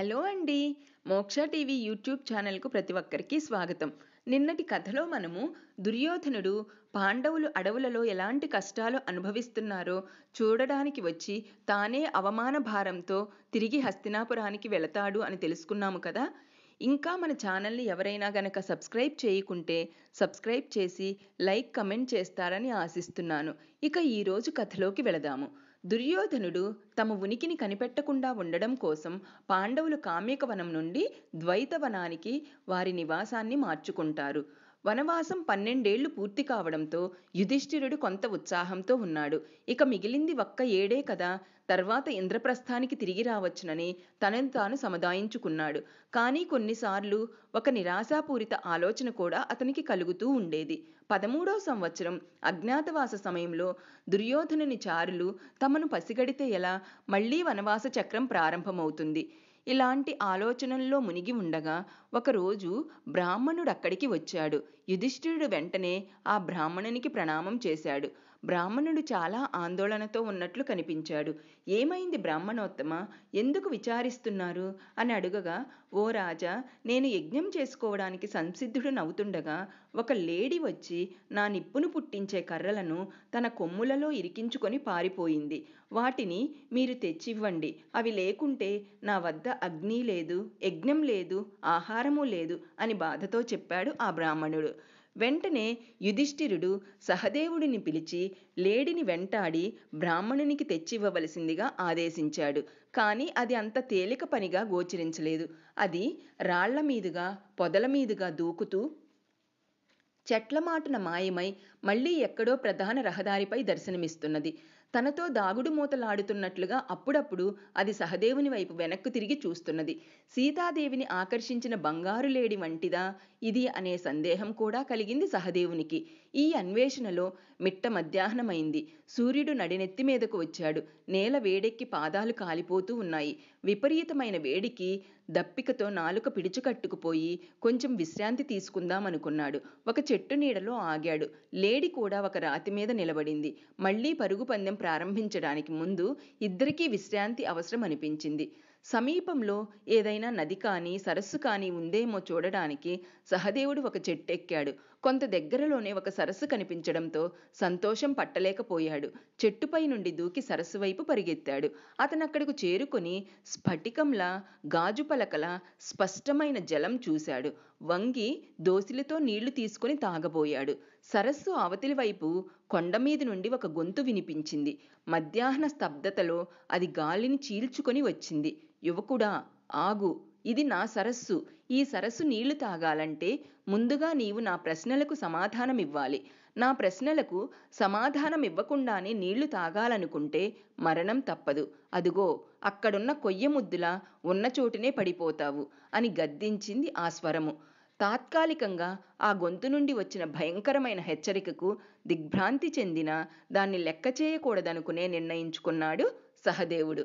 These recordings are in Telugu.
హలో అండి మోక్ష టీవీ యూట్యూబ్ ఛానల్కు ప్రతి ఒక్కరికి స్వాగతం నిన్నటి కథలో మనము దుర్యోధనుడు పాండవులు అడవులలో ఎలాంటి కష్టాలు అనుభవిస్తున్నారో చూడడానికి వచ్చి తానే అవమాన భారంతో తిరిగి హస్తినాపురానికి వెళతాడు అని తెలుసుకున్నాము కదా ఇంకా మన ఛానల్ని ఎవరైనా గనక సబ్స్క్రైబ్ చేయకుంటే సబ్స్క్రైబ్ చేసి లైక్ కమెంట్ చేస్తారని ఆశిస్తున్నాను ఇక ఈరోజు కథలోకి వెళదాము దుర్యోధనుడు తమ ఉనికిని కనిపెట్టకుండా ఉండడం కోసం పాండవులు కామ్యకవనం నుండి ద్వైతవనానికి వారి నివాసాన్ని మార్చుకుంటారు వనవాసం పన్నెండేళ్లు పూర్తి కావడంతో యుధిష్ఠిరుడు కొంత ఉత్సాహంతో ఉన్నాడు ఇక మిగిలింది ఒక్క ఏడే కదా తర్వాత ఇంద్రప్రస్థానికి తిరిగి రావచ్చునని తనను తాను సముదాయించుకున్నాడు కానీ కొన్నిసార్లు ఒక నిరాశాపూరిత ఆలోచన కూడా అతనికి కలుగుతూ ఉండేది పదమూడో సంవత్సరం అజ్ఞాతవాస సమయంలో దుర్యోధనుని చారులు తమను పసిగడితే ఎలా మళ్లీ వనవాస చక్రం ప్రారంభమవుతుంది ఇలాంటి ఆలోచనల్లో మునిగి ఉండగా ఒకరోజు బ్రాహ్మణుడక్కడికి వచ్చాడు యుధిష్ఠిరుడు వెంటనే ఆ బ్రాహ్మణునికి ప్రణామం చేశాడు బ్రాహ్మణుడు చాలా ఆందోళనతో ఉన్నట్లు కనిపించాడు ఏమైంది బ్రాహ్మణోత్తమ ఎందుకు విచారిస్తున్నారు అని అడుగగా ఓ రాజా నేను యజ్ఞం చేసుకోవడానికి సంసిద్ధుడు నవ్వుతుండగా ఒక లేడీ వచ్చి నా నిప్పును పుట్టించే కర్రలను తన కొమ్ములలో ఇరికించుకొని పారిపోయింది వాటిని మీరు తెచ్చివ్వండి అవి లేకుంటే నా వద్ద అగ్ని లేదు యజ్ఞం లేదు ఆహారము లేదు అని బాధతో చెప్పాడు ఆ బ్రాహ్మణుడు వెంటనే యుధిష్ఠిరుడు సహదేవుడిని పిలిచి లేడిని వెంటాడి బ్రాహ్మణునికి తెచ్చివ్వవలసిందిగా ఆదేశించాడు కానీ అది అంత తేలిక పనిగా గోచరించలేదు అది రాళ్ల మీదుగా పొదల మీదుగా దూకుతూ చెట్ల మాటన మాయమై మళ్లీ ఎక్కడో ప్రధాన రహదారిపై దర్శనమిస్తున్నది తనతో దాగుడు మూతలాడుతున్నట్లుగా అప్పుడప్పుడు అది సహదేవుని వైపు వెనక్కు తిరిగి చూస్తున్నది సీతాదేవిని ఆకర్షించిన బంగారు లేడి వంటిదా ఇది అనే సందేహం కూడా కలిగింది సహదేవునికి ఈ అన్వేషణలో మిట్ట మధ్యాహ్నమైంది సూర్యుడు నడినెత్తి మీదకు వచ్చాడు నేల వేడెక్కి పాదాలు కాలిపోతూ ఉన్నాయి విపరీతమైన వేడికి దప్పికతో నాలుక పిడుచుకట్టుకుపోయి కొంచెం విశ్రాంతి తీసుకుందామనుకున్నాడు ఒక చెట్టు నీడలో ఆగాడు లేడి కూడా ఒక రాతి మీద నిలబడింది మళ్లీ పరుగు పందెం ప్రారంభించడానికి ముందు ఇద్దరికీ విశ్రాంతి అవసరం అనిపించింది సమీపంలో ఏదైనా నది కానీ సరస్సు కానీ ఉందేమో చూడడానికి సహదేవుడు ఒక చెట్టెక్కాడు కొంత దగ్గరలోనే ఒక సరస్సు కనిపించడంతో సంతోషం పట్టలేకపోయాడు చెట్టుపై నుండి దూకి సరస్సు వైపు పరిగెత్తాడు అతను అక్కడకు చేరుకొని స్ఫటికంలా గాజు పలకల స్పష్టమైన జలం చూశాడు వంగి దోసిలితో నీళ్లు తీసుకుని తాగబోయాడు సరస్సు అవతలి వైపు కొండ మీద నుండి ఒక గొంతు వినిపించింది మధ్యాహ్న స్తబ్దతలో అది గాలిని చీల్చుకొని వచ్చింది యువకుడా ఆగు ఇది నా సరస్సు ఈ సరస్సు నీళ్లు తాగాలంటే ముందుగా నీవు నా ప్రశ్నలకు సమాధానమివ్వాలి నా ప్రశ్నలకు సమాధానమివ్వకుండానే నీళ్లు తాగాలనుకుంటే మరణం తప్పదు అదుగో అక్కడున్న కొయ్య ముద్దులా ఉన్న చోటునే పడిపోతావు అని గద్దించింది ఆ స్వరము తాత్కాలికంగా ఆ గొంతు నుండి వచ్చిన భయంకరమైన హెచ్చరికకు దిగ్భ్రాంతి చెందిన దాన్ని లెక్క చేయకూడదనుకునే నిర్ణయించుకున్నాడు సహదేవుడు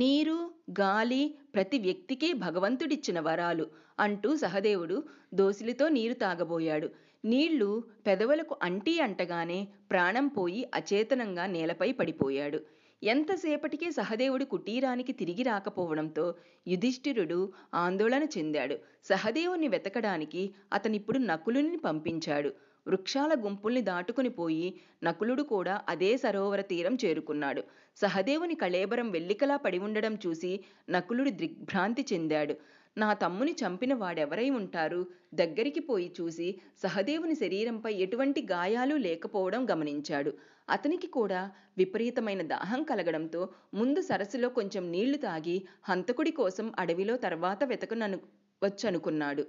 నీరు గాలి ప్రతి వ్యక్తికి భగవంతుడిచ్చిన వరాలు అంటూ సహదేవుడు దోసిలితో నీరు తాగబోయాడు నీళ్లు పెదవులకు అంటీ అంటగానే ప్రాణం పోయి అచేతనంగా నేలపై పడిపోయాడు ఎంతసేపటికే సహదేవుడు కుటీరానికి తిరిగి రాకపోవడంతో యుధిష్ఠిరుడు ఆందోళన చెందాడు సహదేవుని వెతకడానికి అతనిప్పుడు నకులుని పంపించాడు వృక్షాల గుంపుల్ని దాటుకుని పోయి నకులుడు కూడా అదే సరోవర తీరం చేరుకున్నాడు సహదేవుని కళేబరం వెల్లికలా పడి ఉండడం చూసి నకులుడు దిగ్భ్రాంతి చెందాడు నా తమ్ముని చంపిన వాడెవరై ఉంటారు దగ్గరికి పోయి చూసి సహదేవుని శరీరంపై ఎటువంటి గాయాలు లేకపోవడం గమనించాడు అతనికి కూడా విపరీతమైన దాహం కలగడంతో ముందు సరస్సులో కొంచెం నీళ్లు తాగి హంతకుడి కోసం అడవిలో తర్వాత వెతకనను వచ్చనుకున్నాడు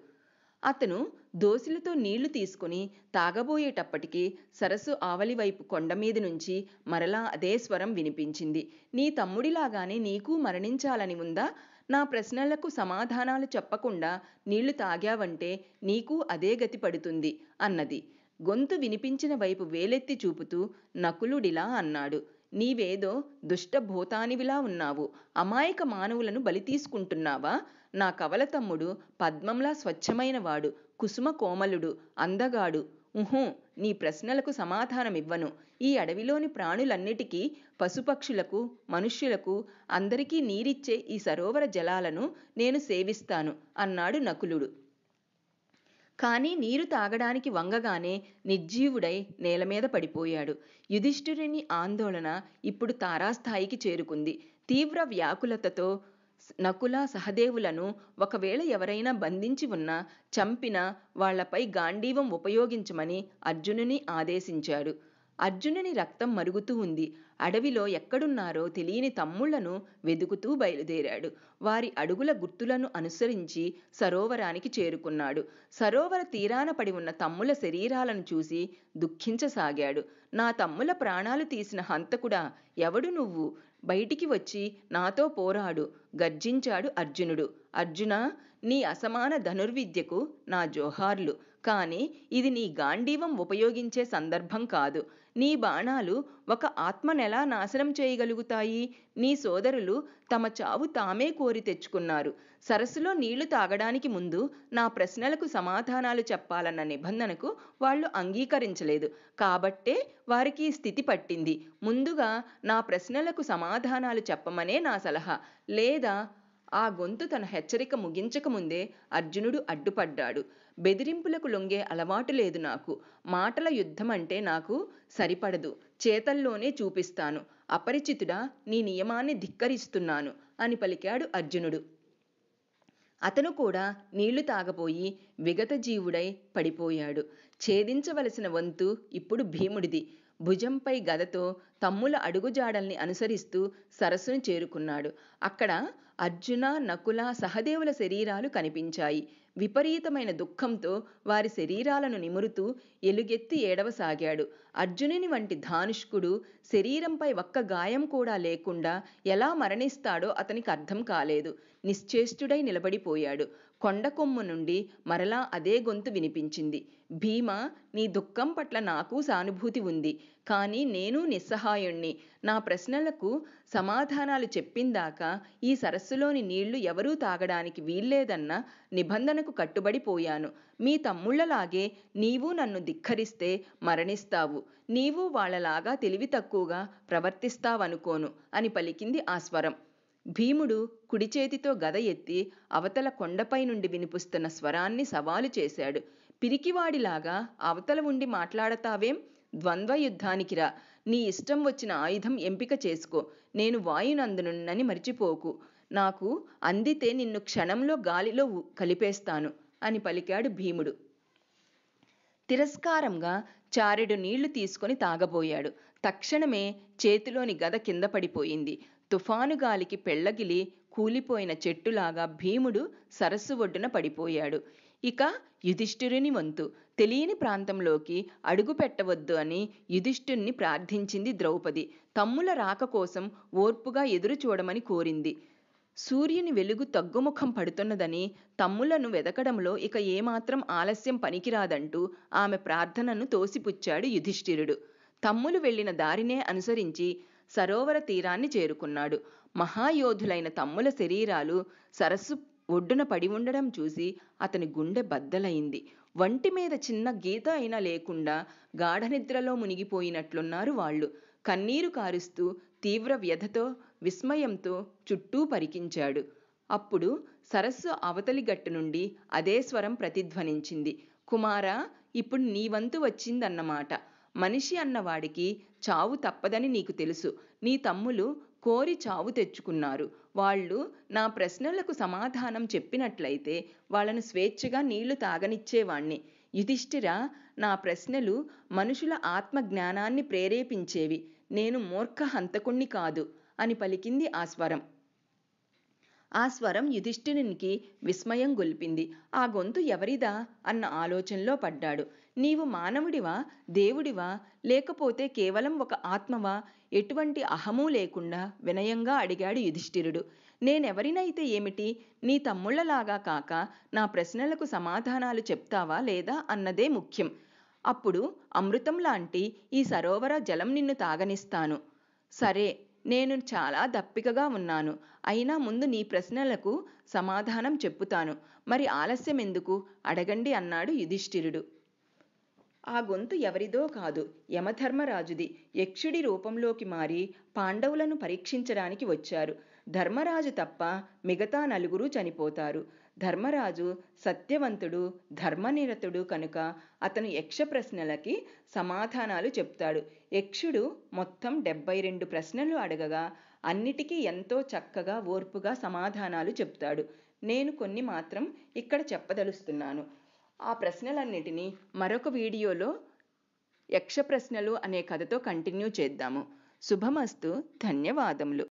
అతను దోసిలతో నీళ్లు తీసుకుని తాగబోయేటప్పటికీ సరస్సు ఆవలివైపు కొండ మీద నుంచి మరలా అదే స్వరం వినిపించింది నీ తమ్ముడిలాగానే నీకు మరణించాలని ఉందా నా ప్రశ్నలకు సమాధానాలు చెప్పకుండా నీళ్లు తాగావంటే నీకు అదే గతి పడుతుంది అన్నది గొంతు వినిపించిన వైపు వేలెత్తి చూపుతూ నకులుడిలా అన్నాడు నీవేదో దుష్టభూతానివిలా ఉన్నావు అమాయక మానవులను బలి తీసుకుంటున్నావా నా కవలతమ్ముడు పద్మంలా స్వచ్ఛమైనవాడు కుసుమ కోమలుడు అందగాడు ఉహూ నీ ప్రశ్నలకు సమాధానమివ్వను ఈ అడవిలోని ప్రాణులన్నిటికీ పశుపక్షులకు మనుష్యులకు అందరికీ నీరిచ్చే ఈ సరోవర జలాలను నేను సేవిస్తాను అన్నాడు నకులుడు కానీ నీరు తాగడానికి వంగగానే నిర్జీవుడై నేల మీద పడిపోయాడు యుధిష్ఠిరుని ఆందోళన ఇప్పుడు తారాస్థాయికి చేరుకుంది తీవ్ర వ్యాకులతతో నకుల సహదేవులను ఒకవేళ ఎవరైనా బంధించి ఉన్నా చంపిన వాళ్లపై గాంధీవం ఉపయోగించమని అర్జునుని ఆదేశించాడు అర్జునుని రక్తం మరుగుతూ ఉంది అడవిలో ఎక్కడున్నారో తెలియని తమ్ముళ్లను వెదుకుతూ బయలుదేరాడు వారి అడుగుల గుర్తులను అనుసరించి సరోవరానికి చేరుకున్నాడు సరోవర తీరాన పడి ఉన్న తమ్ముల శరీరాలను చూసి దుఃఖించసాగాడు నా తమ్ముల ప్రాణాలు తీసిన హంతకుడా ఎవడు నువ్వు బయటికి వచ్చి నాతో పోరాడు గర్జించాడు అర్జునుడు అర్జున నీ అసమాన ధనుర్విద్యకు నా జోహార్లు కానీ ఇది నీ గాంధీవం ఉపయోగించే సందర్భం కాదు నీ బాణాలు ఒక ఆత్మనెలా నాశనం చేయగలుగుతాయి నీ సోదరులు తమ చావు తామే కోరి తెచ్చుకున్నారు సరస్సులో నీళ్లు తాగడానికి ముందు నా ప్రశ్నలకు సమాధానాలు చెప్పాలన్న నిబంధనకు వాళ్ళు అంగీకరించలేదు కాబట్టే వారికి స్థితి పట్టింది ముందుగా నా ప్రశ్నలకు సమాధానాలు చెప్పమనే నా సలహా లేదా ఆ గొంతు తన హెచ్చరిక ముగించకముందే అర్జునుడు అడ్డుపడ్డాడు బెదిరింపులకు లొంగే అలవాటు లేదు నాకు మాటల యుద్ధం అంటే నాకు సరిపడదు చేతల్లోనే చూపిస్తాను అపరిచితుడా నీ నియమాన్ని ధిక్కరిస్తున్నాను అని పలికాడు అర్జునుడు అతను కూడా నీళ్లు తాగపోయి విగత జీవుడై పడిపోయాడు ఛేదించవలసిన వంతు ఇప్పుడు భీముడిది భుజంపై గదతో తమ్ముల అడుగుజాడల్ని అనుసరిస్తూ సరస్సును చేరుకున్నాడు అక్కడ అర్జున నకుల సహదేవుల శరీరాలు కనిపించాయి విపరీతమైన దుఃఖంతో వారి శరీరాలను నిమురుతూ ఎలుగెత్తి ఏడవసాగాడు అర్జునుని వంటి ధానుష్కుడు శరీరంపై ఒక్క గాయం కూడా లేకుండా ఎలా మరణిస్తాడో అతనికి అర్థం కాలేదు నిశ్చేష్టుడై నిలబడిపోయాడు కొండ కొమ్ము నుండి మరలా అదే గొంతు వినిపించింది భీమా నీ దుఃఖం పట్ల నాకు సానుభూతి ఉంది కానీ నేను నిస్సహాయుణ్ణి నా ప్రశ్నలకు సమాధానాలు చెప్పిందాకా ఈ సరస్సులోని నీళ్లు ఎవరూ తాగడానికి వీల్లేదన్న నిబంధనకు కట్టుబడిపోయాను మీ తమ్ముళ్లలాగే నీవు నన్ను ధిక్కరిస్తే మరణిస్తావు నీవు వాళ్లలాగా తెలివి తక్కువగా ప్రవర్తిస్తావనుకోను అని పలికింది ఆ స్వరం భీముడు కుడి చేతితో గద ఎత్తి అవతల కొండపై నుండి వినిపిస్తున్న స్వరాన్ని సవాలు చేశాడు పిరికివాడిలాగా అవతల ఉండి మాట్లాడతావేం ద్వంద్వ యుద్ధానికిరా నీ ఇష్టం వచ్చిన ఆయుధం ఎంపిక చేసుకో నేను వాయునందునున్నని మరిచిపోకు నాకు అందితే నిన్ను క్షణంలో గాలిలో కలిపేస్తాను అని పలికాడు భీముడు తిరస్కారంగా చారెడు నీళ్లు తీసుకొని తాగబోయాడు తక్షణమే చేతిలోని గద కింద పడిపోయింది తుఫాను గాలికి పెళ్లగిలి కూలిపోయిన చెట్టులాగా భీముడు సరస్సు ఒడ్డున పడిపోయాడు ఇక యుధిష్ఠిరుని వంతు తెలియని ప్రాంతంలోకి అడుగు పెట్టవద్దు అని యుధిష్ఠుణ్ణి ప్రార్థించింది ద్రౌపది తమ్ముల రాక కోసం ఓర్పుగా ఎదురు చూడమని కోరింది సూర్యుని వెలుగు తగ్గుముఖం పడుతున్నదని తమ్ములను వెదకడంలో ఇక ఏమాత్రం ఆలస్యం పనికిరాదంటూ ఆమె ప్రార్థనను తోసిపుచ్చాడు యుధిష్ఠిరుడు తమ్ములు వెళ్లిన దారినే అనుసరించి సరోవర తీరాన్ని చేరుకున్నాడు మహాయోధులైన తమ్ముల శరీరాలు సరస్సు ఒడ్డున పడి ఉండడం చూసి అతని గుండె బద్దలైంది వంటి మీద చిన్న గీత అయినా లేకుండా గాఢనిద్రలో మునిగిపోయినట్లున్నారు వాళ్ళు కన్నీరు కారుస్తూ తీవ్ర వ్యధతో విస్మయంతో చుట్టూ పరికించాడు అప్పుడు సరస్సు అవతలి గట్టు నుండి అదే స్వరం ప్రతిధ్వనించింది కుమారా ఇప్పుడు నీ వంతు వచ్చిందన్నమాట మనిషి అన్నవాడికి చావు తప్పదని నీకు తెలుసు నీ తమ్ములు కోరి చావు తెచ్చుకున్నారు వాళ్ళు నా ప్రశ్నలకు సమాధానం చెప్పినట్లయితే వాళ్ళను స్వేచ్ఛగా నీళ్లు తాగనిచ్చేవాణ్ణి యుధిష్ఠిర నా ప్రశ్నలు మనుషుల ఆత్మ జ్ఞానాన్ని ప్రేరేపించేవి నేను మూర్ఖ హంతకుణ్ణి కాదు అని పలికింది ఆ స్వరం ఆ స్వరం యుధిష్ఠిరునికి విస్మయం గొల్పింది ఆ గొంతు ఎవరిదా అన్న ఆలోచనలో పడ్డాడు నీవు మానవుడివా దేవుడివా లేకపోతే కేవలం ఒక ఆత్మవా ఎటువంటి అహమూ లేకుండా వినయంగా అడిగాడు యుధిష్ఠిరుడు నేనెవరినైతే ఏమిటి నీ తమ్ముళ్లలాగా కాక నా ప్రశ్నలకు సమాధానాలు చెప్తావా లేదా అన్నదే ముఖ్యం అప్పుడు అమృతం లాంటి ఈ సరోవర జలం నిన్ను తాగనిస్తాను సరే నేను చాలా దప్పికగా ఉన్నాను అయినా ముందు నీ ప్రశ్నలకు సమాధానం చెప్పుతాను మరి ఆలస్యం ఎందుకు అడగండి అన్నాడు యుధిష్ఠిరుడు ఆ గొంతు ఎవరిదో కాదు యమధర్మరాజుది యక్షుడి రూపంలోకి మారి పాండవులను పరీక్షించడానికి వచ్చారు ధర్మరాజు తప్ప మిగతా నలుగురు చనిపోతారు ధర్మరాజు సత్యవంతుడు ధర్మనిరతుడు కనుక అతను యక్ష ప్రశ్నలకి సమాధానాలు చెప్తాడు యక్షుడు మొత్తం డెబ్బై రెండు ప్రశ్నలు అడగగా అన్నిటికీ ఎంతో చక్కగా ఓర్పుగా సమాధానాలు చెప్తాడు నేను కొన్ని మాత్రం ఇక్కడ చెప్పదలుస్తున్నాను ఆ ప్రశ్నలన్నిటినీ మరొక వీడియోలో యక్ష ప్రశ్నలు అనే కథతో కంటిన్యూ చేద్దాము శుభమస్తు ధన్యవాదములు